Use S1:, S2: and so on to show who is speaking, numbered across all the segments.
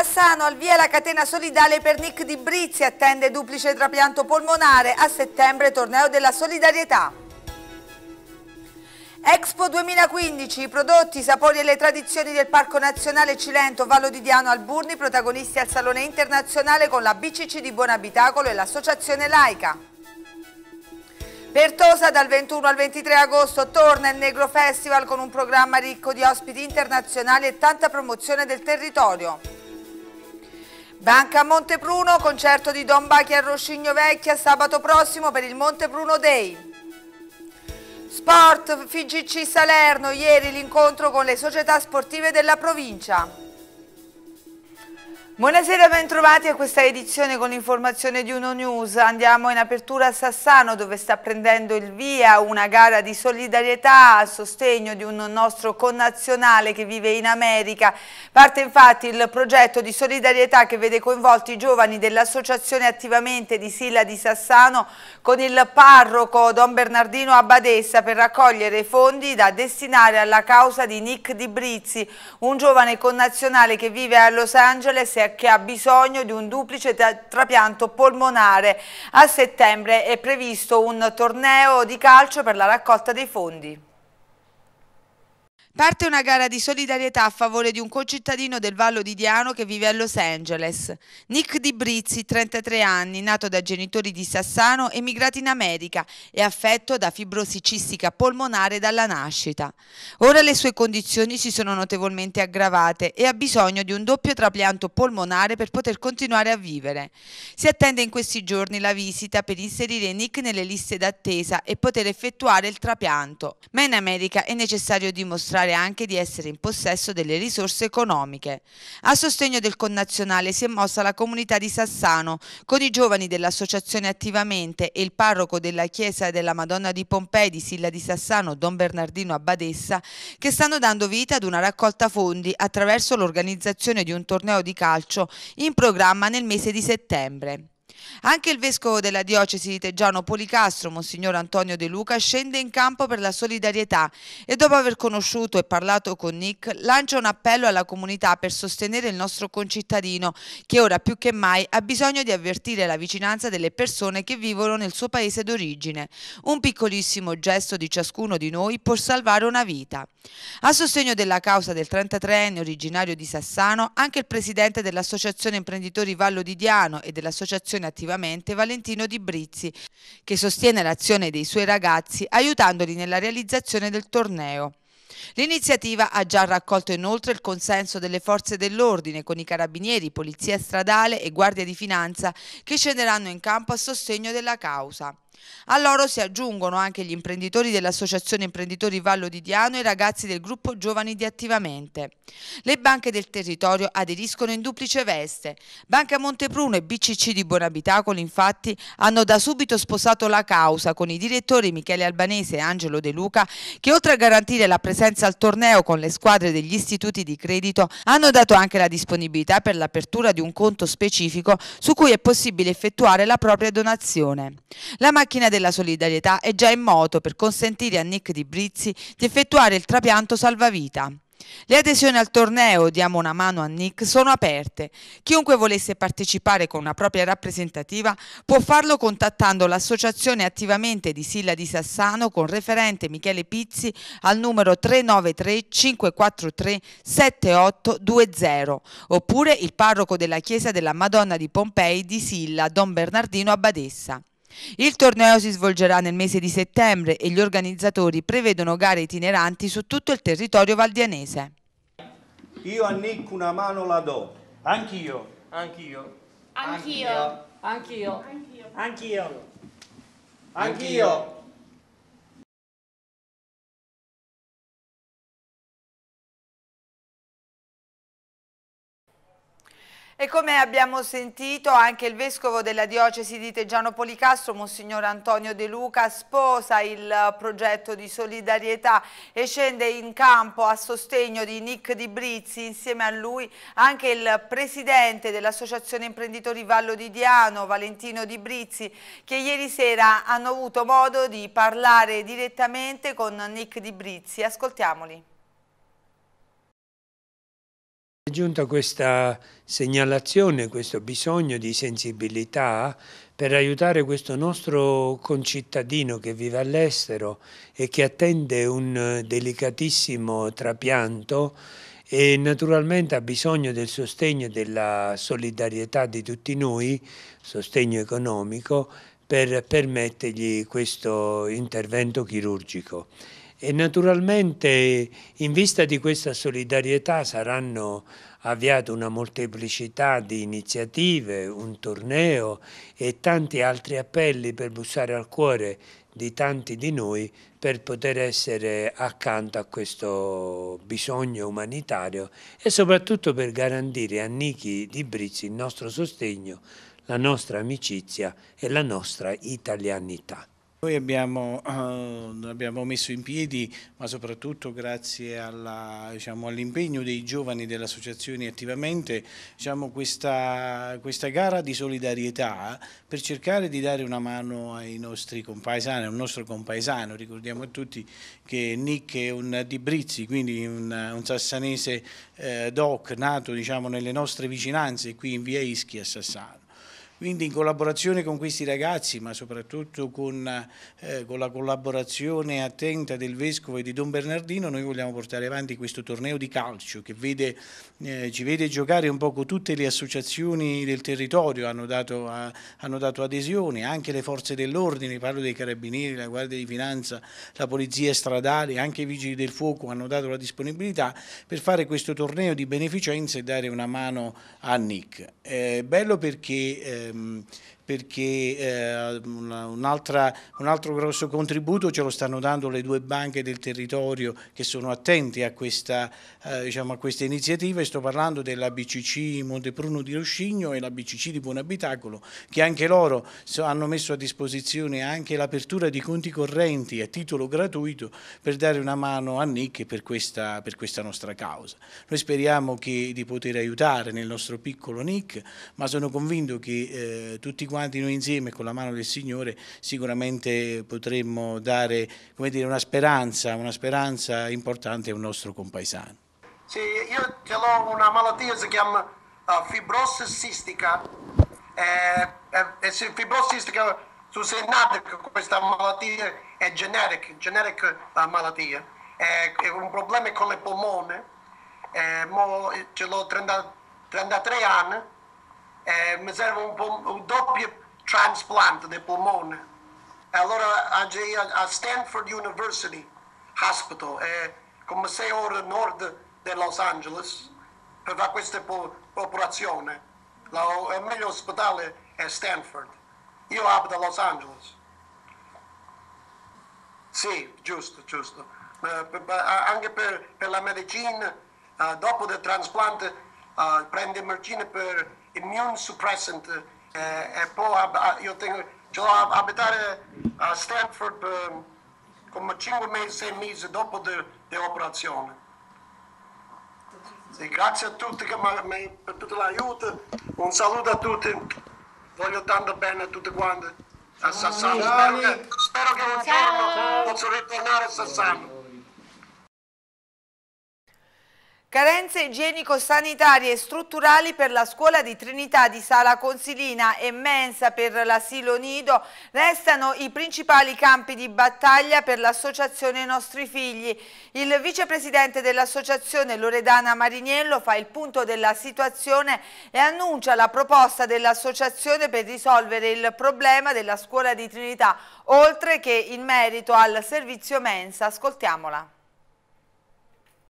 S1: Bassano al via la catena solidale per Nick Di Brizzi attende duplice trapianto polmonare a settembre torneo della solidarietà. Expo 2015, i prodotti, i sapori e le tradizioni del Parco Nazionale Cilento Vallo di Diano Alburni, protagonisti al Salone Internazionale con la BCC di Buon Abitacolo e l'Associazione Laica. Pertosa dal 21 al 23 agosto torna il Negro Festival con un programma ricco di ospiti internazionali e tanta promozione del territorio. Banca Montepruno, concerto di Don Bachi a Roscigno Vecchia sabato prossimo per il Montepruno Day. Sport FIGC Salerno, ieri l'incontro con le società sportive della provincia. Buonasera, bentrovati a questa edizione con l'informazione di Uno News. Andiamo in apertura a Sassano dove sta prendendo il via una gara di solidarietà a sostegno di un nostro connazionale che vive in America. Parte infatti il progetto di solidarietà che vede coinvolti i giovani dell'associazione attivamente di Silla di Sassano con il parroco Don Bernardino Abbadessa per raccogliere fondi da destinare alla causa di Nick Di Brizzi, un giovane connazionale che vive a Los Angeles e che ha bisogno di un duplice trapianto polmonare. A settembre è previsto un torneo di calcio per la raccolta dei fondi. Parte una gara di solidarietà a favore di un concittadino del Vallo di Diano che vive a Los Angeles. Nick Di Brizzi, 33 anni, nato da genitori di Sassano, emigrati in America e affetto da fibrosi cistica polmonare dalla nascita. Ora le sue condizioni si sono notevolmente aggravate e ha bisogno di un doppio trapianto polmonare per poter continuare a vivere. Si attende in questi giorni la visita per inserire Nick nelle liste d'attesa e poter effettuare il trapianto. Ma in America è necessario dimostrare dimostrare anche di essere in possesso delle risorse economiche. A sostegno del connazionale si è mossa la comunità di Sassano, con i giovani dell'associazione attivamente e il parroco della chiesa della Madonna di Pompei di Silla di Sassano, Don Bernardino Abbadessa, che stanno dando vita ad una raccolta fondi attraverso l'organizzazione di un torneo di calcio in programma nel mese di settembre. Anche il vescovo della diocesi di Teggiano Policastro, Monsignor Antonio De Luca, scende in campo per la solidarietà e dopo aver conosciuto e parlato con Nick lancia un appello alla comunità per sostenere il nostro concittadino che ora più che mai ha bisogno di avvertire la vicinanza delle persone che vivono nel suo paese d'origine. Un piccolissimo gesto di ciascuno di noi può salvare una vita. A sostegno della causa del 33enne originario di Sassano, anche il presidente dell'Associazione Imprenditori Vallo di Diano e dell'Associazione attivamente Valentino Di Brizzi, che sostiene l'azione dei suoi ragazzi aiutandoli nella realizzazione del torneo. L'iniziativa ha già raccolto inoltre il consenso delle forze dell'ordine con i carabinieri, polizia stradale e guardia di finanza che scenderanno in campo a sostegno della causa. A loro si aggiungono anche gli imprenditori dell'Associazione Imprenditori Vallo di Diano e i ragazzi del gruppo Giovani di Attivamente. Le banche del territorio aderiscono in duplice veste. Banca Montepruno e BCC di Buonabitacoli infatti hanno da subito sposato la causa con i direttori Michele Albanese e Angelo De Luca che oltre a garantire la presenza al torneo con le squadre degli istituti di credito hanno dato anche la disponibilità per l'apertura di un conto specifico su cui è possibile effettuare la propria donazione. La macchina della solidarietà è già in moto per consentire a Nick Di Brizzi di effettuare il trapianto salvavita. Le adesioni al torneo Diamo una mano a Nick sono aperte. Chiunque volesse partecipare con una propria rappresentativa può farlo contattando l'associazione attivamente di Silla di Sassano con referente Michele Pizzi al numero 393 543 7820 oppure il parroco della chiesa della Madonna di Pompei di Silla, Don Bernardino Abadessa. Il torneo si svolgerà nel mese di settembre e gli organizzatori prevedono gare itineranti su tutto il territorio valdianese.
S2: Io a Nick una mano la do. Anch'io. Anch'io.
S3: Anch'io. Anch'io. Anch'io. Anch'io. Anch'io.
S1: E come abbiamo sentito, anche il vescovo della diocesi di Teggiano Policastro, Monsignor Antonio De Luca, sposa il progetto di solidarietà e scende in campo a sostegno di Nick Di Brizzi. Insieme a lui anche il presidente dell'Associazione Imprenditori Vallo di Diano, Valentino Di Brizzi, che ieri sera hanno avuto modo di parlare direttamente con Nick Di Brizzi. Ascoltiamoli.
S3: È giunta questa segnalazione, questo bisogno di sensibilità per aiutare questo nostro concittadino che vive all'estero e che attende un delicatissimo trapianto e naturalmente ha bisogno del sostegno e della solidarietà di tutti noi, sostegno economico, per permettergli questo intervento chirurgico. E naturalmente in vista di questa solidarietà saranno avviate una molteplicità di iniziative, un torneo e tanti altri appelli per bussare al cuore di tanti di noi per poter essere accanto a questo bisogno umanitario e soprattutto per garantire a Niki di Brizzi il nostro sostegno, la nostra amicizia e la nostra italianità. Noi
S2: abbiamo, eh, abbiamo, messo in piedi, ma soprattutto grazie diciamo, all'impegno diciamo, all dei giovani dell'associazione attivamente, diciamo, questa, questa, gara di solidarietà per cercare di dare una mano ai nostri compaesani, un nostro compaesano. Ricordiamo a tutti che Nick è un di Brizzi, quindi un, un sassanese eh, doc nato diciamo, nelle nostre vicinanze qui in via Ischi a Sassano. Quindi in collaborazione con questi ragazzi, ma soprattutto con, eh, con la collaborazione attenta del Vescovo e di Don Bernardino, noi vogliamo portare avanti questo torneo di calcio che vede, eh, ci vede giocare un poco tutte le associazioni del territorio, hanno dato, a, hanno dato adesione, anche le forze dell'ordine, parlo dei carabinieri, la Guardia di Finanza, la Polizia Stradale, anche i Vigili del Fuoco hanno dato la disponibilità per fare questo torneo di beneficenza e dare una mano a Nick. Eh, bello perché... Eh, um, perché eh, un, altro grosso contributo ce lo stanno dando le due banche del territorio che sono attenti a questa, eh, diciamo, a questa iniziativa e sto parlando della BCC Montepruno di Roscigno e la BCC di Buonabitacolo che anche loro hanno messo a disposizione anche l'apertura di conti correnti a titolo gratuito per dare una mano a Nick per questa, per questa nostra causa. Noi speriamo che, di poter aiutare nel nostro piccolo Nick ma sono convinto che eh, tutti quanti quanti noi insieme con la mano del Signore sicuramente potremmo dare dire, una, speranza, una speranza importante al nostro compaesano.
S4: Sì, io ce l'ho una malattia, si chiama uh, fibrosi cistica, eh, eh, eh fibrosi cistica susennata, questa malattia è generica, generica uh, eh, malattia, è, è, un problema con le polmone, eh, mo, ce l'ho 33 anni, eh, mi serve un, un, doppio transplant del polmone. Allora andrei a Stanford University Hospital, eh, come sei ore a nord di Los Angeles, per fare questa operazione. La, il meglio ospedale è Stanford. Io abito a Los Angeles. Sì, giusto, giusto. Ma, anche per, per, la medicina, uh, dopo il trasplante, uh, prende medicina per immune suppressant eh, e poi ab- io tengo, ce l'ho ab- abitare a Stanford eh, come 5 mesi, 6 mesi dopo l'operazione. Sì, grazie a tutti mi, per tutto l'aiuto, un saluto a tutti, voglio tanto bene a tutti quanti. A Sassano, spero che, spero che
S5: un giorno posso ritornare a Sassano.
S1: Carenze igienico-sanitarie e strutturali per la scuola di Trinità di Sala Consilina e Mensa per l'asilo nido restano i principali campi di battaglia per l'associazione Nostri Figli. Il vicepresidente dell'associazione Loredana Mariniello fa il punto della situazione e annuncia la proposta dell'associazione per risolvere il problema della scuola di Trinità, oltre che in merito al servizio Mensa. Ascoltiamola.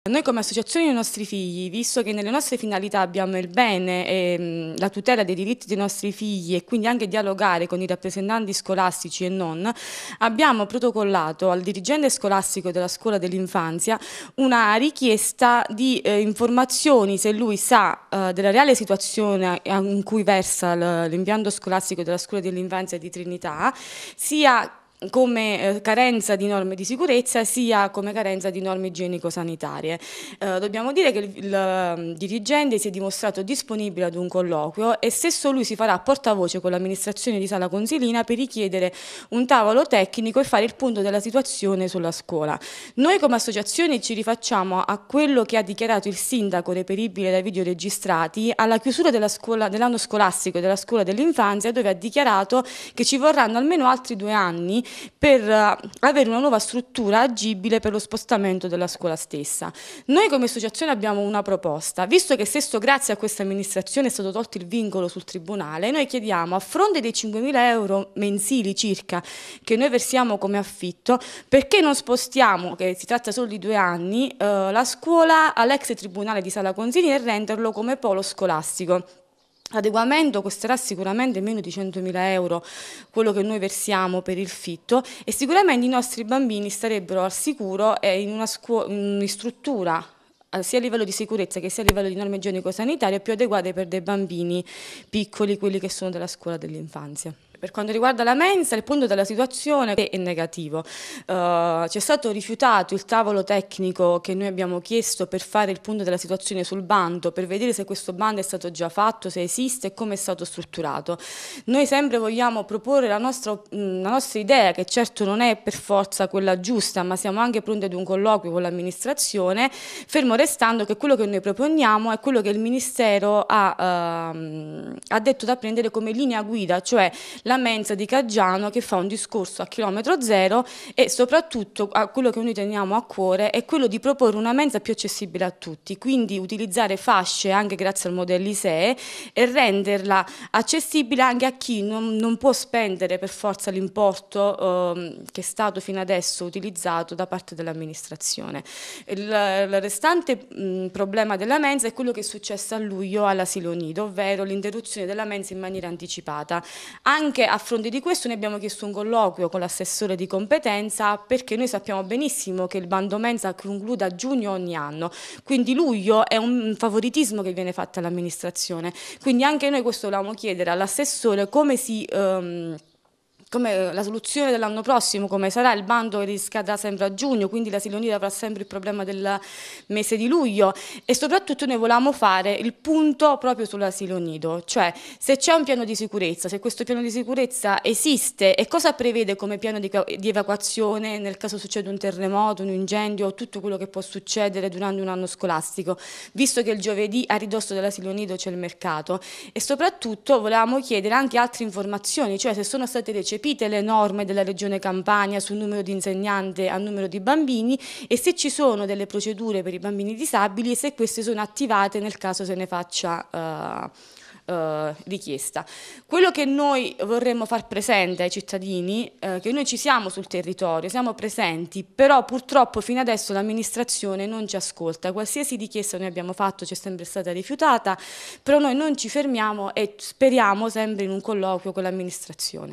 S6: Noi come associazione dei nostri figli, visto che nelle nostre finalità abbiamo il bene e mm, la tutela dei diritti dei nostri figli e quindi anche dialogare con i rappresentanti scolastici e non, abbiamo protocollato al dirigente scolastico della scuola dell'infanzia una richiesta di eh, informazioni se lui sa eh, della reale situazione in cui versa l'impianto scolastico della scuola dell'infanzia di Trinità, sia come eh, carenza di norme di sicurezza sia come carenza di norme igienico-sanitarie. Eh, dobbiamo dire che il, il, ehm, dirigente si è dimostrato disponibile ad un colloquio e stesso lui si farà portavoce con l'amministrazione di Sala Consilina per richiedere un tavolo tecnico e fare il punto della situazione sulla scuola. Noi come associazione ci rifacciamo a quello che ha dichiarato il sindaco reperibile dai video registrati alla chiusura dell'anno scuola, dell scolastico della scuola dell'infanzia dove ha dichiarato che ci vorranno almeno altri due anni per eh, avere una nuova struttura agibile per lo spostamento della scuola stessa. Noi come associazione abbiamo una proposta, visto che stesso grazie a questa amministrazione è stato tolto il vincolo sul Tribunale, noi chiediamo a fronte dei 5.000 euro mensili circa che noi versiamo come affitto, perché non spostiamo, che si tratta solo di due anni, eh, la scuola all'ex Tribunale di Sala Consigli e renderlo come polo scolastico adeguamento costerà sicuramente meno di 100.000 euro quello che noi versiamo per il fitto e sicuramente i nostri bambini starebbero al sicuro in una, in una struttura eh, sia a livello di sicurezza che sia a livello di norme igienico-sanitarie più adeguate per dei bambini piccoli, quelli che sono della scuola dell'infanzia. Per quanto riguarda la mensa, il punto della situazione è negativo. Uh, ci è stato rifiutato il tavolo tecnico che noi abbiamo chiesto per fare il punto della situazione sul bando, per vedere se questo bando è stato già fatto, se esiste e come è stato strutturato. Noi sempre vogliamo proporre la nostra, mm, la nostra idea, che certo non è per forza quella giusta, ma siamo anche pronti ad un colloquio con l'amministrazione, fermo restando che quello che noi proponiamo è quello che il Ministero ha, uh, ha detto da prendere come linea guida, cioè la mensa di Caggiano che fa un discorso a chilometro zero e soprattutto a quello che noi teniamo a cuore è quello di proporre una mensa più accessibile a tutti, quindi utilizzare fasce anche grazie al modello ISEE e renderla accessibile anche a chi non, non può spendere per forza l'importo eh, che è stato fino adesso utilizzato da parte dell'amministrazione. Il, il, restante mh, problema della mensa è quello che è successo a luglio all'asilo nido, ovvero l'interruzione della mensa in maniera anticipata. Anche anche a fronte di questo noi abbiamo chiesto un colloquio con l'assessore di competenza perché noi sappiamo benissimo che il bando mensa conclude a giugno ogni anno, quindi luglio è un favoritismo che viene fatto all'amministrazione, quindi anche noi questo volevamo chiedere all'assessore come si... Ehm, come eh, la soluzione dell'anno prossimo come sarà il bando che riscadrà sempre a giugno, quindi la Silonida avrà sempre il problema del mese di luglio e soprattutto noi volevamo fare il punto proprio sull'asilo nido, cioè se c'è un piano di sicurezza, se questo piano di sicurezza esiste e cosa prevede come piano di, di evacuazione nel caso succeda un terremoto, un incendio o tutto quello che può succedere durante un anno scolastico, visto che il giovedì a ridosso dell'asilo nido c'è il mercato e soprattutto volevamo chiedere anche altre informazioni, cioè se sono state recepite recepite le norme della Regione Campania sul numero di insegnanti a numero di bambini e se ci sono delle procedure per i bambini disabili e se queste sono attivate nel caso se ne faccia uh, Uh, richiesta. Quello che noi vorremmo far presente ai cittadini è uh, eh, che noi ci siamo sul territorio, siamo presenti, però purtroppo fino adesso l'amministrazione non ci ascolta. Qualsiasi richiesta noi abbiamo fatto ci è sempre stata rifiutata, però noi non ci fermiamo e speriamo sempre in un colloquio con l'amministrazione.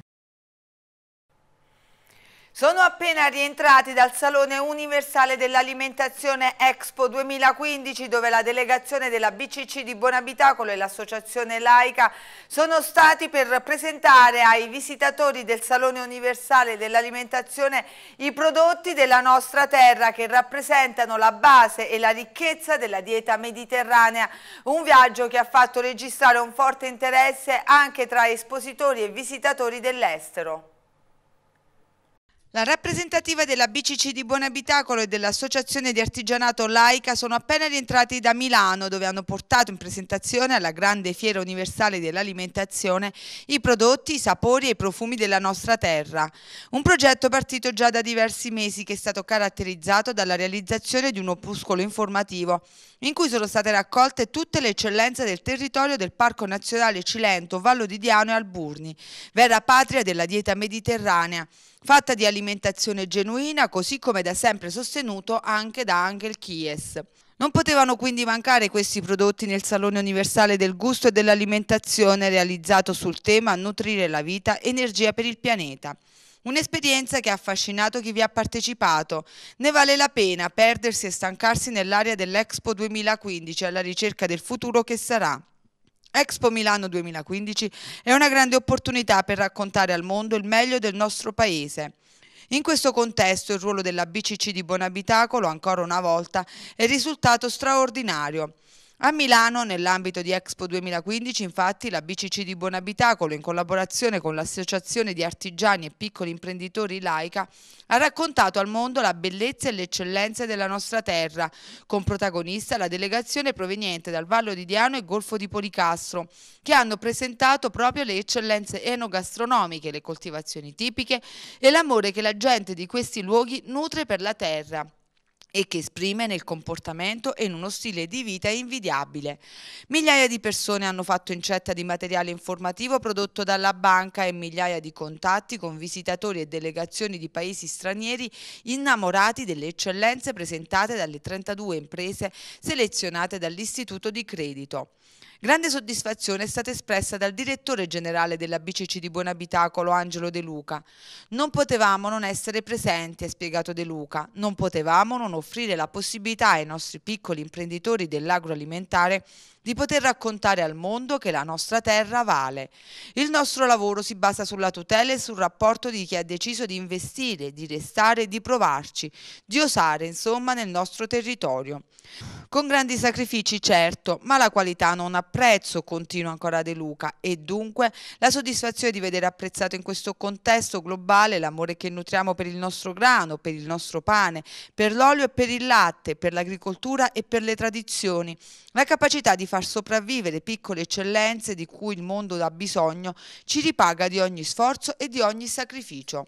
S1: Sono appena rientrati dal Salone Universale dell'Alimentazione Expo 2015 dove la delegazione della BCC di Buonabitacolo e l'associazione Laica sono stati per presentare ai visitatori del Salone Universale dell'Alimentazione i prodotti della nostra terra che rappresentano la base e la ricchezza della dieta mediterranea. Un viaggio che ha fatto registrare un forte interesse anche tra espositori e visitatori dell'estero. La rappresentativa della BCC di Buonabitacolo e dell'Associazione di Artigianato Laica sono appena rientrati da Milano dove hanno portato in presentazione alla grande fiera universale dell'alimentazione i prodotti, i sapori e i profumi della nostra terra. Un progetto partito già da diversi mesi che è stato caratterizzato dalla realizzazione di un opuscolo informativo in cui sono state raccolte tutte le eccellenze del territorio del Parco Nazionale Cilento, Vallo di Diano e Alburni, vera patria della dieta mediterranea fatta di alimentazione genuina, così come da sempre sostenuto anche da Angel Kies. Non potevano quindi mancare questi prodotti nel Salone Universale del Gusto e dell'Alimentazione realizzato sul tema Nutrire la vita, energia per il pianeta. Un'esperienza che ha affascinato chi vi ha partecipato. Ne vale la pena perdersi e stancarsi nell'area dell'Expo 2015 alla ricerca del futuro che sarà. Expo Milano 2015 è una grande opportunità per raccontare al mondo il meglio del nostro paese. In questo contesto il ruolo della BCC di Bonabitacolo, ancora una volta, è risultato straordinario. A Milano, nell'ambito di Expo 2015, infatti, la BCC di Buonabitacolo, in collaborazione con l'Associazione di Artigiani e Piccoli Imprenditori Laica, ha raccontato al mondo la bellezza e le eccellenze della nostra terra, con protagonista la delegazione proveniente dal Vallo di Diano e Golfo di Policastro, che hanno presentato proprio le eccellenze enogastronomiche, le coltivazioni tipiche e l'amore che la gente di questi luoghi nutre per la terra e che esprime nel comportamento e in uno stile di vita invidiabile. Migliaia di persone hanno fatto incetta di materiale informativo prodotto dalla banca e migliaia di contatti con visitatori e delegazioni di paesi stranieri innamorati delle eccellenze presentate dalle 32 imprese selezionate dall'Istituto di Credito. Grande soddisfazione è stata espressa dal direttore generale della BCC di Buonabitacolo, Angelo De Luca. Non potevamo non essere presenti, ha spiegato De Luca. Non potevamo non offrire la possibilità ai nostri piccoli imprenditori dell'agroalimentare di poter raccontare al mondo che la nostra terra vale. Il nostro lavoro si basa sulla tutela e sul rapporto di chi ha deciso di investire, di restare, di provarci, di osare insomma nel nostro territorio. Con grandi sacrifici certo, ma la qualità non ha prezzo, continua ancora De Luca, e dunque la soddisfazione di vedere apprezzato in questo contesto globale l'amore che nutriamo per il nostro grano, per il nostro pane, per l'olio e per il latte, per l'agricoltura e per le tradizioni, la capacità di far sopravvivere piccole eccellenze di cui il mondo ha bisogno ci ripaga di ogni sforzo e di ogni sacrificio.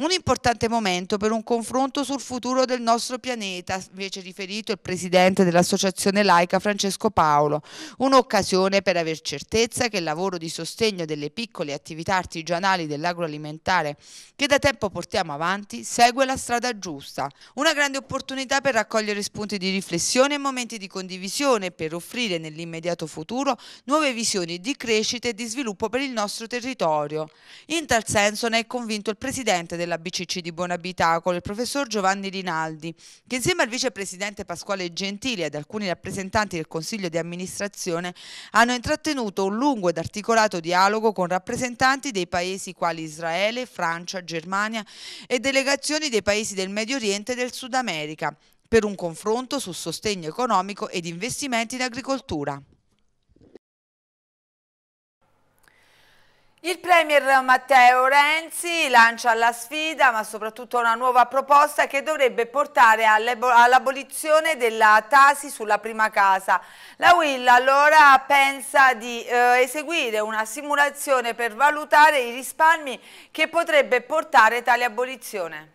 S1: Un importante momento per un confronto sul futuro del nostro pianeta, invece riferito il presidente dell'associazione laica Francesco Paolo, un'occasione per aver certezza che il lavoro di sostegno delle piccole attività artigianali dell'agroalimentare che da tempo portiamo avanti segue la strada giusta, una grande opportunità per raccogliere spunti di riflessione e momenti di condivisione per offrire nell'immediato futuro nuove visioni di crescita e di sviluppo per il nostro territorio. In tal senso ne è convinto il presidente della della BCC di Buonabitacolo, il professor Giovanni Rinaldi, che insieme al vicepresidente Pasquale Gentili ed alcuni rappresentanti del Consiglio di amministrazione hanno intrattenuto un lungo ed articolato dialogo con rappresentanti dei paesi quali Israele, Francia, Germania e delegazioni dei paesi del Medio Oriente e del Sud America per un confronto sul sostegno economico ed investimenti in agricoltura. Il Premier Matteo Renzi lancia la sfida ma soprattutto una nuova proposta che dovrebbe portare all'abolizione della tasi sulla prima casa. La Will allora pensa di eh, eseguire una simulazione per valutare i risparmi che potrebbe portare tale abolizione.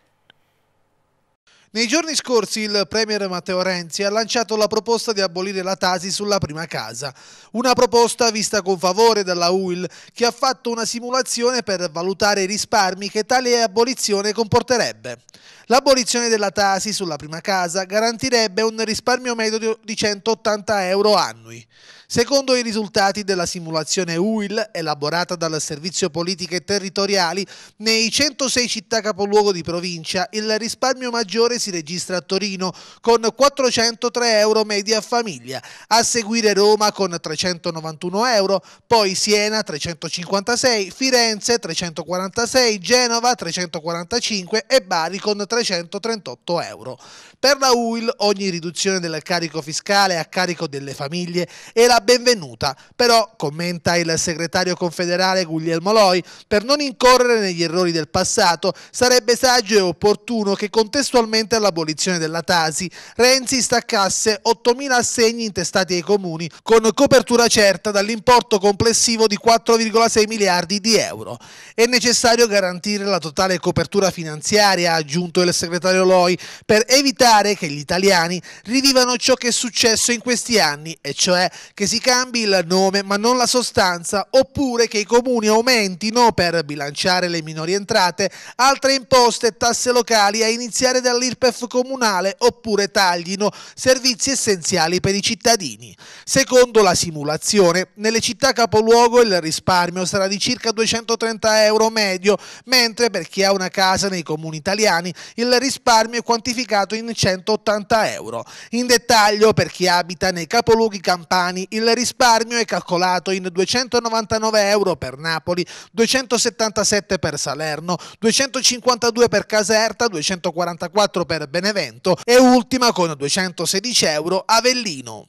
S5: Nei giorni scorsi il Premier Matteo Renzi ha lanciato la proposta di abolire la Tasi sulla prima casa, una proposta vista con favore dalla UIL che ha fatto una simulazione per valutare i risparmi che tale abolizione comporterebbe. L'abolizione della Tasi sulla prima casa garantirebbe un risparmio medio di 180 euro annui. Secondo i risultati della simulazione UIL elaborata dal Servizio Politiche Territoriali, nei 106 città capoluogo di provincia il risparmio maggiore si registra a Torino con 403 euro media a famiglia, a seguire Roma con 391 euro, poi Siena 356, Firenze 346, Genova 345 e Bari con 338 euro. Per la UIL ogni riduzione del carico fiscale a carico delle famiglie è la benvenuta, però, commenta il segretario confederale Guglielmo Loi, per non incorrere negli errori del passato sarebbe saggio e opportuno che contestualmente all'abolizione della Tasi Renzi staccasse 8.000 assegni intestati ai comuni con copertura certa dall'importo complessivo di 4,6 miliardi di euro. È necessario garantire la totale copertura finanziaria, ha aggiunto il segretario Loi, per evitare che gli italiani rivivano ciò che è successo in questi anni, e cioè che che si cambi il nome ma non la sostanza, oppure che i comuni aumentino per bilanciare le minori entrate altre imposte e tasse locali a iniziare dall'IRPEF comunale, oppure taglino servizi essenziali per i cittadini. Secondo la simulazione, nelle città capoluogo il risparmio sarà di circa 230 euro medio, mentre per chi ha una casa nei comuni italiani il risparmio è quantificato in 180 euro. In dettaglio, per chi abita nei capoluoghi campani, il risparmio è calcolato in 299 euro per Napoli, 277 per Salerno, 252 per Caserta, 244 per Benevento e ultima con 216 euro Avellino.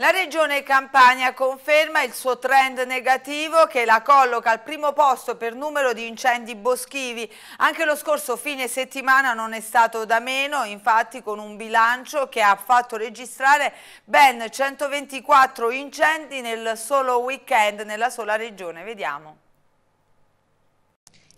S1: La regione Campania conferma il suo trend negativo che la colloca al primo posto per numero di incendi boschivi. Anche lo scorso fine settimana non è stato da meno, infatti con un bilancio che ha fatto registrare ben 124 incendi nel solo weekend nella sola regione. Vediamo.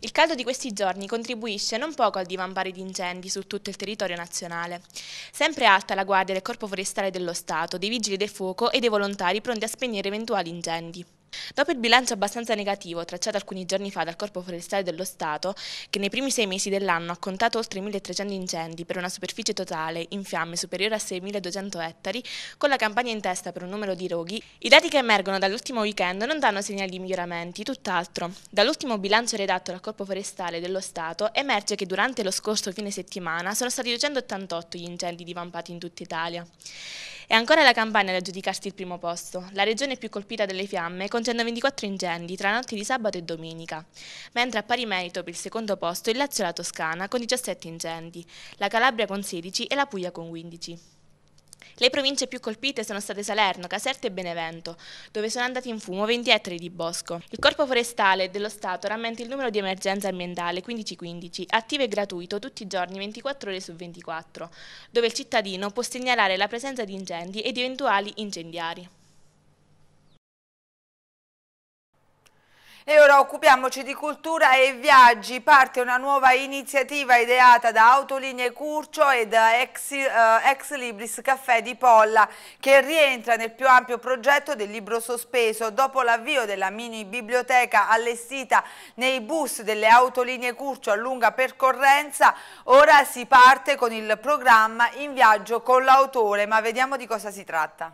S7: Il caldo di questi giorni contribuisce non poco al divampare di incendi su tutto il territorio nazionale. Sempre alta la guardia del Corpo Forestale dello Stato, dei Vigili del Fuoco e dei volontari pronti a spegnere eventuali incendi. Dopo il bilancio abbastanza negativo tracciato alcuni giorni fa dal Corpo Forestale dello Stato, che nei primi sei mesi dell'anno ha contato oltre 1.300 incendi per una superficie totale in fiamme superiore a 6.200 ettari, con la campagna in testa per un numero di roghi, i dati che emergono dall'ultimo weekend non danno segnali di miglioramenti, tutt'altro. Dall'ultimo bilancio redatto dal Corpo Forestale dello Stato emerge che durante lo scorso fine settimana sono stati 288 gli incendi divampati in tutta Italia. È ancora la Campania ad aggiudicarsi il primo posto, la regione più colpita dalle fiamme con 124 incendi tra notti di sabato e domenica, mentre a pari merito per il secondo posto il Lazio e la Toscana con 17 incendi, la Calabria con 16 e la Puglia con 15. Le province più colpite sono state Salerno, Caserta e Benevento, dove sono andati in fumo 20 ettari di bosco. Il Corpo Forestale dello Stato rammenta il numero di emergenza ambientale 1515, attivo e gratuito tutti i giorni 24 ore su 24, dove il cittadino può segnalare la presenza di incendi ed eventuali incendiari. E
S1: ora occupiamoci di cultura e viaggi. Parte una nuova iniziativa ideata da Autolinee Curcio e da Ex, uh, Ex, Libris Caffè di Polla, che rientra nel più ampio progetto del libro sospeso. Dopo l'avvio della mini biblioteca allestita nei bus delle Autolinee Curcio a lunga percorrenza, ora si parte con il programma In viaggio con l'autore, ma vediamo di cosa si tratta.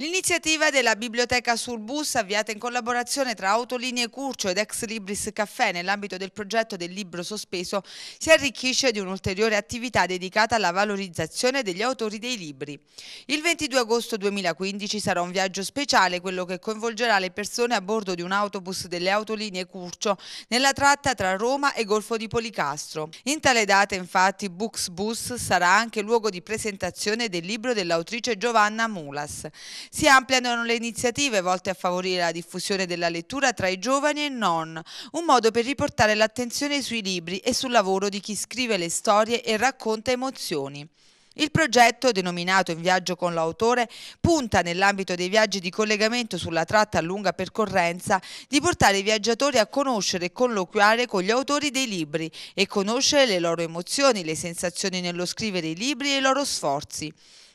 S1: L'iniziativa della Biblioteca sul Bus, avviata in collaborazione tra Autolinee Curcio ed Ex Libris Caffè nell'ambito del progetto del libro sospeso, si arricchisce di un'ulteriore attività dedicata alla valorizzazione degli autori dei libri. Il 22 agosto 2015 sarà un viaggio speciale, quello che coinvolgerà le persone a bordo di un autobus delle Autolinee Curcio nella tratta tra Roma e Golfo di Policastro. In tale data, infatti, Books Bus sarà anche luogo di presentazione del libro dell'autrice Giovanna Mulas. Si ampliano le iniziative volte a favorire la diffusione della lettura tra i giovani e non, un modo per riportare l'attenzione sui libri e sul lavoro di chi scrive le storie e racconta emozioni. Il progetto, denominato In viaggio con l'autore, punta nell'ambito dei viaggi di collegamento sulla tratta a lunga percorrenza di portare i viaggiatori a conoscere e colloquiare con gli autori dei libri e conoscere le loro emozioni, le sensazioni nello scrivere i libri e i loro sforzi.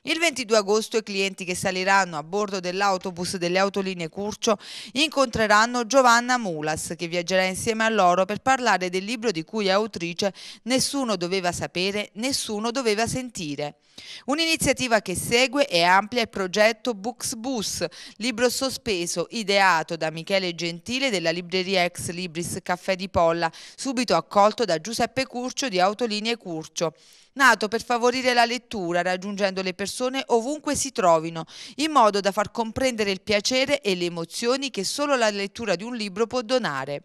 S1: Il 22 agosto i clienti che saliranno a bordo dell'autobus delle autolinee Curcio incontreranno Giovanna Mulas che viaggerà insieme a loro per parlare del libro di cui è autrice Nessuno doveva sapere, nessuno doveva sentire. Un'iniziativa che segue e amplia il progetto Books Bus, libro sospeso ideato da Michele Gentile della libreria Ex Libris Caffè di Polla, subito accolto da Giuseppe Curcio di Autolinee Curcio nato per favorire la lettura, raggiungendo le persone ovunque si trovino, in modo da far comprendere il piacere e le emozioni che solo la lettura di un libro può donare.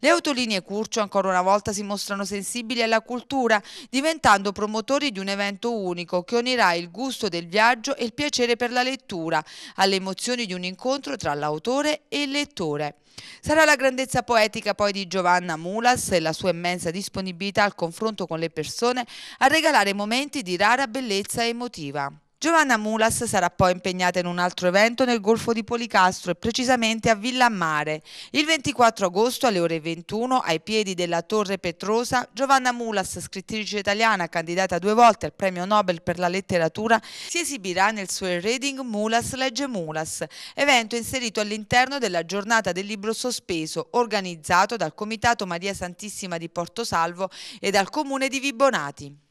S1: Le autolinee Curcio ancora una volta si mostrano sensibili alla cultura, diventando promotori di un evento unico che unirà il gusto del viaggio e il piacere per la lettura, alle emozioni di un incontro tra l'autore e il lettore. Sarà la grandezza poetica poi di Giovanna Mulas e la sua immensa disponibilità al confronto con le persone a regalare momenti di rara bellezza emotiva. Giovanna Mulas sarà poi impegnata in un altro evento nel Golfo di Policastro e precisamente a Villa Mare. Il 24 agosto alle ore 21 ai piedi della Torre Petrosa, Giovanna Mulas, scrittrice italiana candidata due volte al Premio Nobel per la letteratura, si esibirà nel suo reading Mulas legge Mulas, evento inserito all'interno della giornata del libro sospeso organizzato dal Comitato Maria Santissima di Porto Salvo e dal Comune di Vibonati.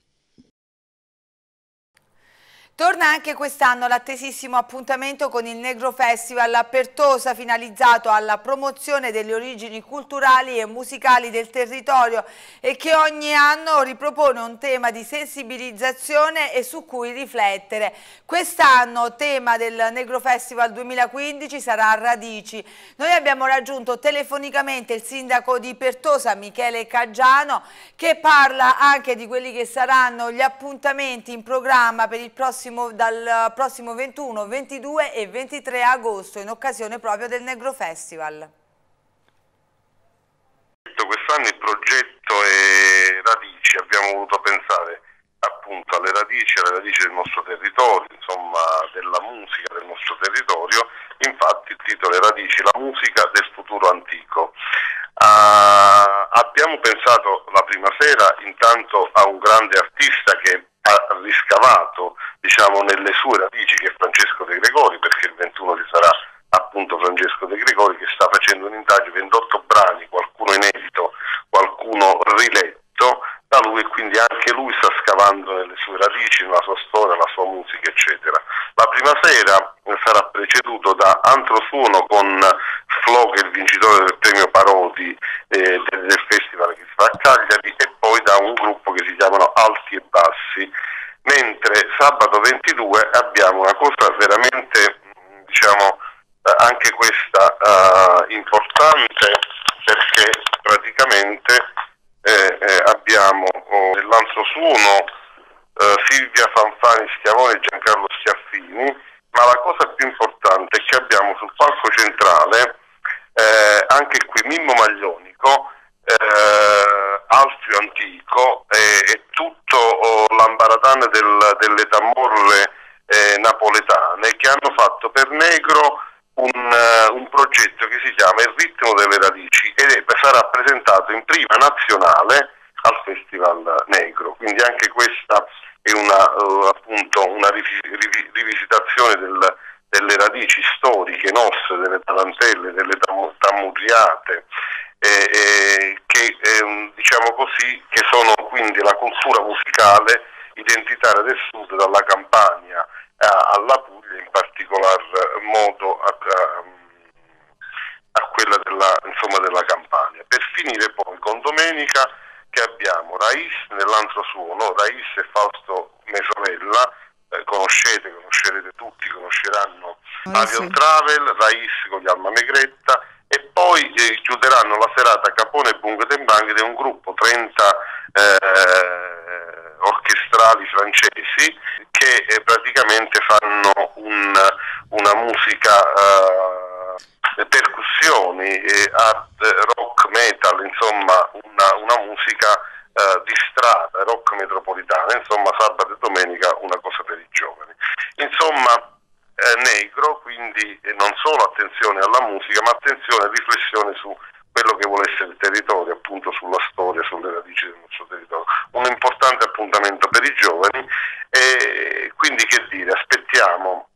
S1: Torna anche quest'anno l'attesissimo appuntamento con il Negro Festival a Pertosa finalizzato alla promozione delle origini culturali e musicali del territorio e che ogni anno ripropone un tema di sensibilizzazione e su cui riflettere. Quest'anno tema del Negro Festival 2015 sarà Radici. Noi abbiamo raggiunto telefonicamente il sindaco di Pertosa Michele Caggiano che parla anche di quelli che saranno gli appuntamenti in programma per il prossimo prossimo, dal prossimo 21, 22 e 23 agosto in occasione proprio del Negro Festival.
S8: Quest'anno il progetto è radici, abbiamo voluto pensare appunto alle radici, alle radici del nostro territorio, insomma della musica del nostro territorio, infatti il titolo è Radici, la musica del futuro antico. Uh, abbiamo pensato la prima sera intanto a un grande artista che ha riscavato diciamo, nelle sue radici che è Francesco De Gregori, perché il 21 ci sarà appunto Francesco De Gregori che sta facendo un'indagine, 28 brani, qualcuno inedito, qualcuno riletto, da lui e quindi anche lui sta scavando nelle sue radici, nella sua storia, nella sua musica, eccetera. La prima sera eh, sarà preceduto da Antrosuono con Flo, che è il vincitore del premio Parodi eh, del festival che si fa a Cagliari, e poi da un gruppo che si chiamano Alti e Bassi, mentre sabato 22 abbiamo una cosa veramente, mm, diciamo, eh, anche questa uh, importante perché praticamente eh, eh, abbiamo oh, suono eh, Silvia Fanfani Schiavone e Giancarlo Schiaffini, ma la cosa più importante è che abbiamo sul palco centrale eh, anche qui Mimmo Maglionico, eh, Alfio Antico e, tutto oh, l'ambaradana del, delle tamorre eh, napoletane che hanno fatto per Negro un, eh, un, progetto che si chiama Il ritmo delle radici ed è, sarà presentato in prima nazionale al Festival Negro, quindi anche questa è una, uh, appunto una rivisitazione del, delle radici storiche nostre, delle tarantelle, delle tam- tammurriate, eh, eh, che, eh, diciamo così, che sono quindi la cultura musicale identitaria del sud dalla Campania alla Puglia, in particolar modo a, a, a quella della, insomma, della, Campania. Per finire poi con domenica che abbiamo Rais nell'antro suono, Rais e Fausto Mesorella, eh, conoscete, conoscerete tutti, conosceranno ah, Avion sì. Travel, Rais con gli Alma Megretta e poi eh, chiuderanno la serata Capone e Bung Tembanghe, è un gruppo 30 eh, francesi che eh, praticamente fanno un, una musica eh, percussioni, eh, hard rock metal, insomma una, una musica eh, di strada, rock metropolitana, insomma sabato e domenica una cosa per i giovani. Insomma, eh, negro, quindi eh, non solo attenzione alla musica, ma attenzione e riflessione su quello che vuole essere il territorio, appunto sulla storia, sulle radici del nostro territorio. Un importante appuntamento per i giovani e quindi che dire, aspettiamo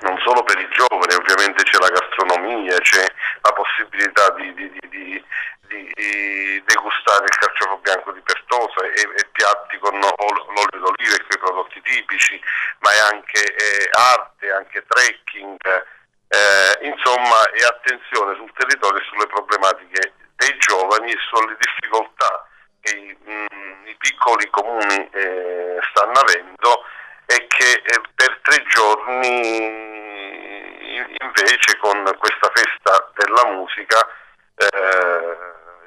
S8: non solo per i giovani, ovviamente c'è la gastronomia, c'è la possibilità di, di, di, di degustare il carciofo bianco di Pertosa e, e piatti con l'olio d'oliva e quei prodotti tipici, ma è anche è eh, arte, anche trekking, eh, insomma, e attenzione sul territorio e sulle problematiche dei giovani e sulle difficoltà che i, mh, mm, i piccoli comuni eh, stanno avendo e che eh, per tre giorni invece con questa festa della musica eh,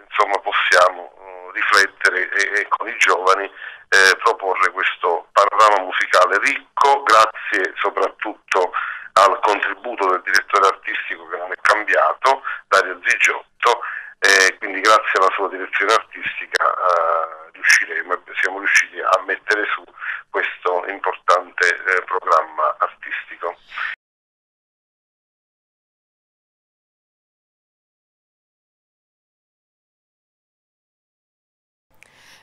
S8: insomma, possiamo eh, riflettere e, e con i giovani eh, proporre questo panorama musicale ricco grazie soprattutto al contributo del direttore artistico
S1: che non è cambiato, Dario Zigiotto, e quindi grazie alla sua direzione artistica eh, riusciremo, siamo riusciti a mettere su questo importante eh, programma artistico.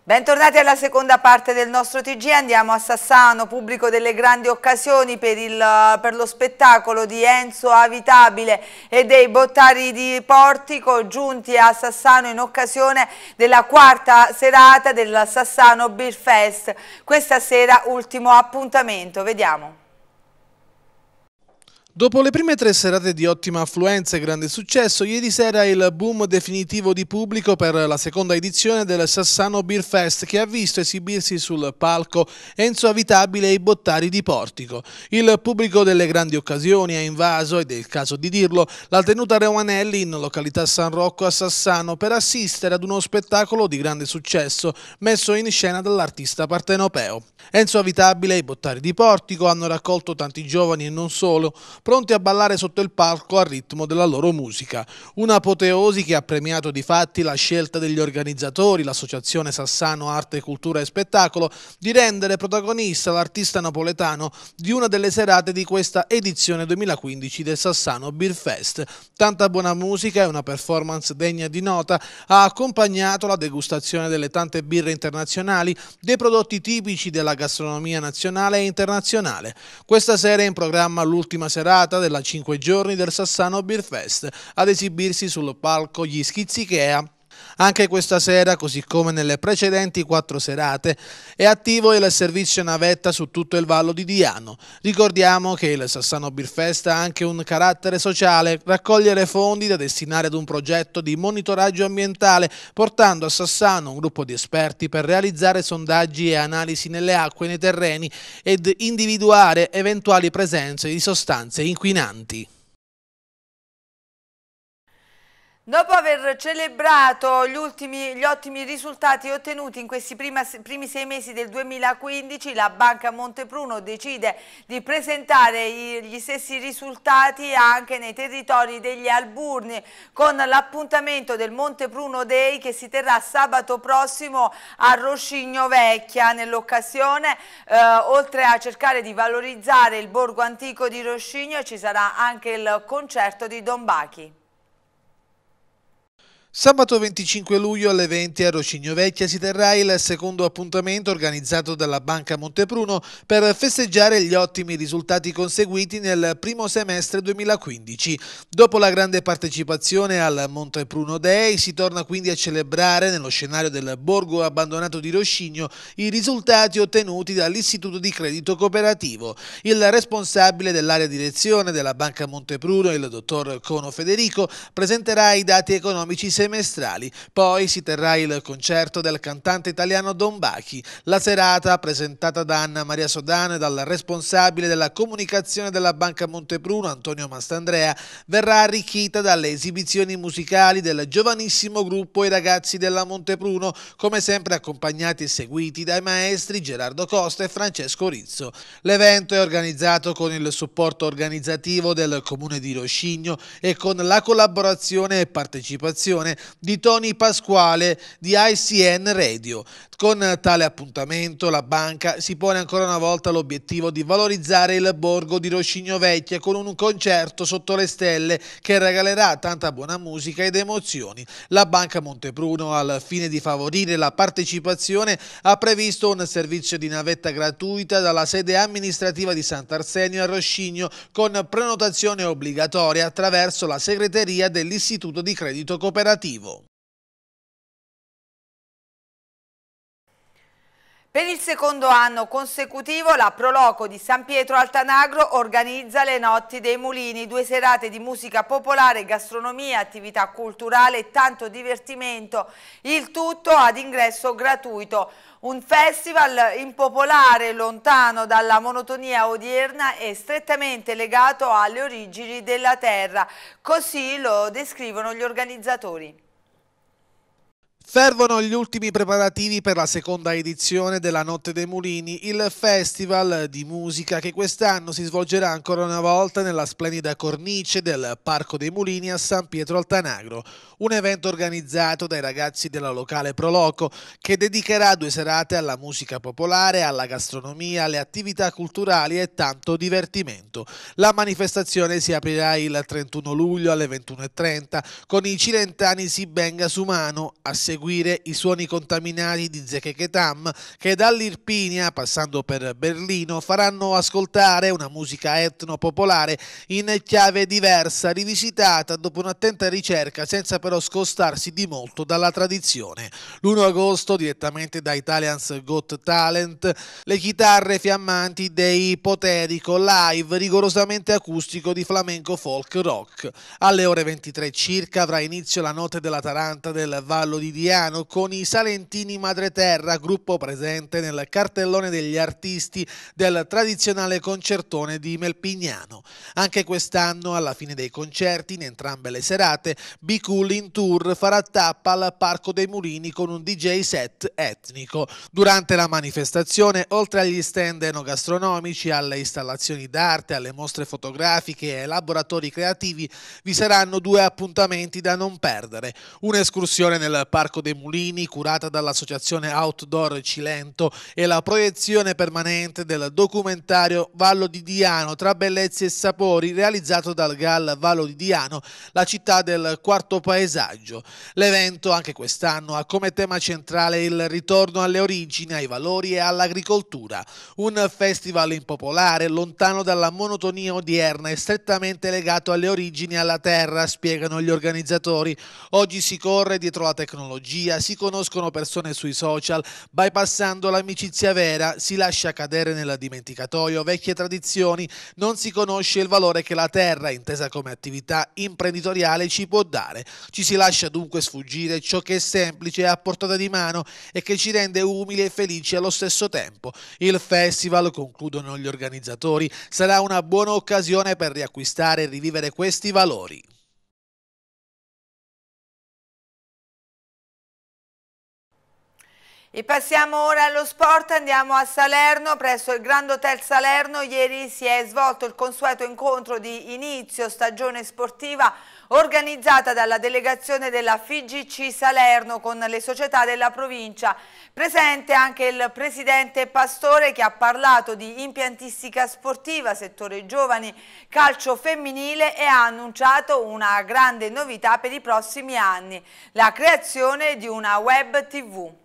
S1: Bentornati alla seconda parte del nostro TG, andiamo a Sassano, pubblico delle grandi occasioni per, il, per lo spettacolo di Enzo Avitabile e dei Bottari di Portico giunti a Sassano in occasione della quarta serata del Sassano Beer Fest, questa sera ultimo appuntamento, vediamo.
S5: Dopo le prime tre serate di ottima affluenza e grande successo, ieri sera il boom definitivo di pubblico per la seconda edizione del Sassano Beer Fest che ha visto esibirsi sul palco Enzo Avitabile e i Bottari di Portico. Il pubblico delle grandi occasioni ha invaso, ed è il caso di dirlo, la tenuta Reuanelli in località San Rocco a Sassano per assistere ad uno spettacolo di grande successo messo in scena dall'artista partenopeo. Enzo Avitabile e i Bottari di Portico hanno raccolto tanti giovani e non solo pronti a ballare sotto il palco al ritmo della loro musica. Un'apoteosi che ha premiato di fatti la scelta degli organizzatori, l'associazione Sassano Arte, Cultura e Spettacolo, di rendere protagonista l'artista napoletano di una delle serate di questa edizione 2015 del Sassano Beer Fest. Tanta buona musica e una performance degna di nota ha accompagnato la degustazione delle tante birre internazionali, dei prodotti tipici della gastronomia nazionale e internazionale. Questa sera è in programma l'ultima serata serata della 5 giorni del Sassano Beer Fest ad esibirsi sul palco Gli Schizzichea anche questa sera, così come nelle precedenti quattro serate, è attivo il servizio navetta su tutto il Vallo di Diano. Ricordiamo che il Sassano Beer Fest ha anche un carattere sociale, raccogliere fondi da destinare ad un progetto di monitoraggio ambientale, portando a Sassano un gruppo di esperti per realizzare sondaggi e analisi nelle acque e nei terreni ed individuare eventuali presenze di sostanze inquinanti.
S1: Dopo aver celebrato gli, ultimi, gli, ottimi risultati ottenuti in questi prima, primi sei mesi del 2015, la Banca Montepruno decide di presentare gli stessi risultati anche nei territori degli Alburni, con l'appuntamento del Montepruno Day che si terrà sabato prossimo a Roscigno Vecchia. Nell'occasione, eh, oltre a cercare di valorizzare il borgo antico di Roscigno, ci sarà anche il concerto di Don Bachi.
S5: Sabato 25 luglio alle 20 a Rocigno Vecchia si terrà il secondo appuntamento organizzato dalla Banca Montepruno per festeggiare gli ottimi risultati conseguiti nel primo semestre 2015. Dopo la grande partecipazione al Montepruno Day si torna quindi a celebrare nello scenario del borgo abbandonato di Rocigno i risultati ottenuti dall'Istituto di Credito Cooperativo. Il responsabile dell'area direzione della Banca Montepruno, il dottor Cono Federico, presenterà i dati economici semestrali. Poi si terrà il concerto del cantante italiano Don Bachi. La serata, presentata da Anna Maria Sodano e dal responsabile della comunicazione della Banca Montepruno, Antonio Mastandrea, verrà arricchita dalle esibizioni musicali del giovanissimo gruppo I ragazzi della Montepruno, come sempre accompagnati e seguiti dai maestri Gerardo Costa e Francesco Rizzo. L'evento è organizzato con il supporto organizzativo del Comune di Roscigno e con la collaborazione e partecipazione di Tony Pasquale di ICN Radio. Con tale appuntamento la banca si pone ancora una volta l'obiettivo di valorizzare il borgo di Rocigno Vecchia con un concerto sotto le stelle che regalerà tanta buona musica ed emozioni. La banca Montepruno al fine di favorire la partecipazione ha previsto un servizio di navetta gratuita dalla sede amministrativa di Sant'Arsenio a Roscigno con prenotazione obbligatoria attraverso la segreteria dell'Istituto di Credito Cooperativo.
S1: Per il secondo anno consecutivo la Proloco di San Pietro Altanagro organizza le Notti dei Mulini, due serate di musica popolare, gastronomia, attività culturale e tanto divertimento, il tutto ad ingresso gratuito. Un festival impopolare, lontano dalla monotonia odierna e strettamente legato alle origini della terra, così lo descrivono gli organizzatori.
S5: Fervono gli ultimi preparativi per la seconda edizione della Notte dei Mulini, il festival di musica che quest'anno si svolgerà ancora una volta nella splendida cornice del Parco dei Mulini a San Pietro Altanagro, un evento organizzato dai ragazzi della locale Proloco che dedicherà due serate alla musica popolare, alla gastronomia, alle attività culturali e tanto divertimento. La manifestazione si aprirà il 31 luglio alle 21.30 con i cilentani Si Benga Sumano a seguito seguire i suoni contaminati di Zecheketam che dall'Irpinia, passando per Berlino, faranno ascoltare una musica etno-popolare in chiave diversa, rivisitata dopo un'attenta ricerca senza però scostarsi di molto dalla tradizione. L'1 agosto, direttamente da Italians Got Talent, le chitarre fiammanti dei Poterico live rigorosamente acustico di flamenco folk rock. Alle ore 23 circa avrà inizio la notte della Taranta del Vallo di Diego quotidiano con i Salentini Madreterra, gruppo presente nel cartellone degli artisti del tradizionale concertone di Melpignano. Anche quest'anno, alla fine dei concerti, in entrambe le serate, Be Cool in Tour farà tappa al Parco dei Mulini con un DJ set etnico. Durante la manifestazione, oltre agli stand enogastronomici, alle installazioni d'arte, alle mostre fotografiche e ai laboratori creativi, vi saranno due appuntamenti da non perdere. Un'escursione nel Parco Parco dei Mulini curata dall'associazione Outdoor Cilento e la proiezione permanente del documentario Vallo di Diano tra bellezze e sapori realizzato dal GAL Vallo di Diano, la città del quarto paesaggio. L'evento anche quest'anno ha come tema centrale il ritorno alle origini, ai valori e all'agricoltura, un festival impopolare, lontano dalla monotonia odierna e strettamente legato alle origini e alla terra, spiegano gli organizzatori. Oggi si corre dietro la tecnologia demagogia, si conoscono persone sui social, bypassando l'amicizia vera si lascia cadere nella dimenticatoio vecchie tradizioni, non si conosce il valore che la terra, intesa come attività imprenditoriale, ci può dare. Ci si lascia dunque sfuggire ciò che è semplice a portata di mano e che ci rende umili e felici allo stesso tempo. Il festival, concludono gli organizzatori, sarà una buona occasione per riacquistare e rivivere questi valori.
S1: E passiamo ora allo sport, andiamo a Salerno, presso il Grand Hotel Salerno. Ieri si è svolto il consueto incontro di inizio stagione sportiva organizzata dalla delegazione della FIGC Salerno con le società della provincia. Presente anche il presidente Pastore che ha parlato di impiantistica sportiva, settore giovani, calcio femminile e ha annunciato una grande novità per i prossimi anni, la creazione di una web tv.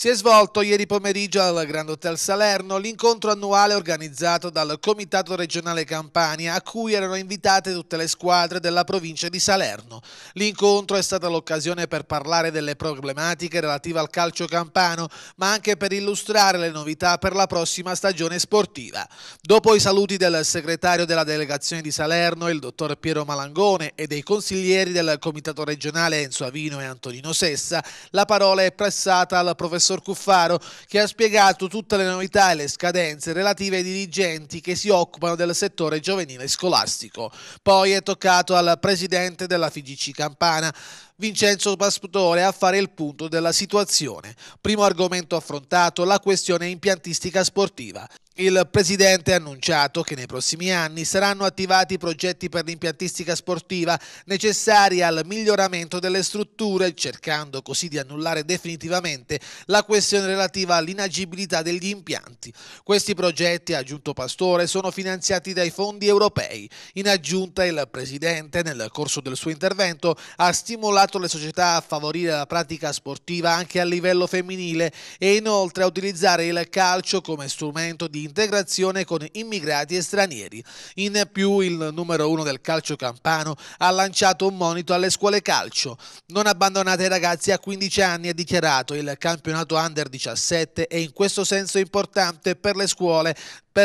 S5: Si è svolto ieri pomeriggio al Grand Hotel Salerno l'incontro annuale organizzato dal Comitato regionale Campania a cui erano invitate tutte le squadre della provincia di Salerno. L'incontro è stata l'occasione per parlare delle problematiche relative al calcio campano, ma anche per illustrare le novità per la prossima stagione sportiva. Dopo i saluti del segretario della delegazione di Salerno, il dottor Piero Malangone, e dei consiglieri del Comitato regionale Enzo Avino e Antonino Sessa, la parola è pressata al professor professor Cuffaro che ha spiegato tutte le novità e le scadenze relative ai dirigenti che si occupano del settore giovanile scolastico. Poi è toccato al presidente della FIGC Campana, Vincenzo Pastore a fare il punto della situazione. Primo argomento affrontato, la questione impiantistica sportiva. Il presidente ha annunciato che nei prossimi anni saranno attivati progetti per l'impiantistica sportiva necessari al miglioramento delle strutture, cercando così di annullare definitivamente la questione relativa all'inagibilità degli impianti. Questi progetti, ha aggiunto Pastore, sono finanziati dai fondi europei. In aggiunta il presidente, nel corso del suo intervento, ha stimolato le società a favorire la pratica sportiva anche a livello femminile e inoltre a utilizzare il calcio come strumento di integrazione con immigrati e stranieri. In più il numero uno del calcio campano ha lanciato un monito alle scuole calcio. Non abbandonate i ragazzi a 15 anni, ha dichiarato. Il campionato under 17 è in questo senso importante per le scuole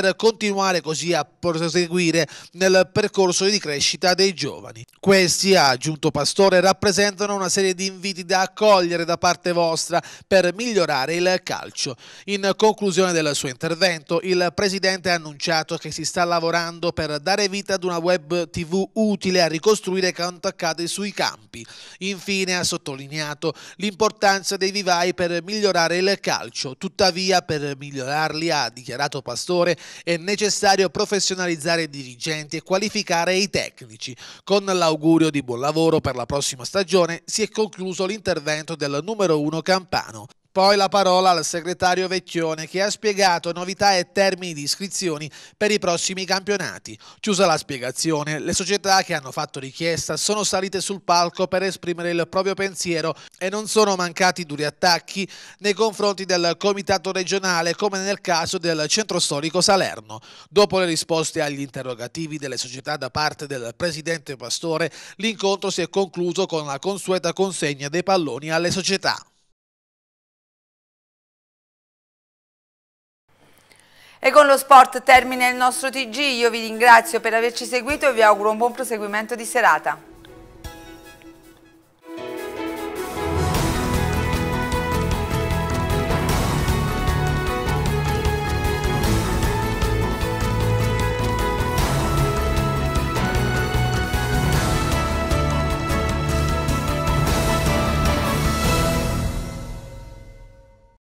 S5: per continuare così a proseguire nel percorso di crescita dei giovani. Questi, ha aggiunto Pastore, rappresentano una serie di inviti da accogliere da parte vostra per migliorare il calcio. In conclusione del suo intervento, il Presidente ha annunciato che si sta lavorando per dare vita ad una web TV utile a ricostruire quanto accade sui campi. Infine ha sottolineato l'importanza dei vivai per migliorare il calcio. Tuttavia, per migliorarli, ha dichiarato Pastore, è necessario professionalizzare i dirigenti e qualificare i tecnici. Con l'augurio di buon lavoro per la prossima stagione si è concluso l'intervento del numero 1 Campano. Poi la parola al segretario Vecchione che ha spiegato novità e termini di iscrizioni per i prossimi campionati. Chiusa la spiegazione, le società che hanno fatto richiesta sono salite sul palco per esprimere il proprio pensiero e non sono mancati duri attacchi nei confronti del comitato regionale come nel caso del centro storico Salerno. Dopo le risposte agli interrogativi delle società da parte del presidente Pastore, l'incontro si è concluso con la consueta consegna dei palloni alle società.
S1: E con lo sport termina il nostro TG, io vi ringrazio per averci seguito e vi auguro un buon proseguimento di serata.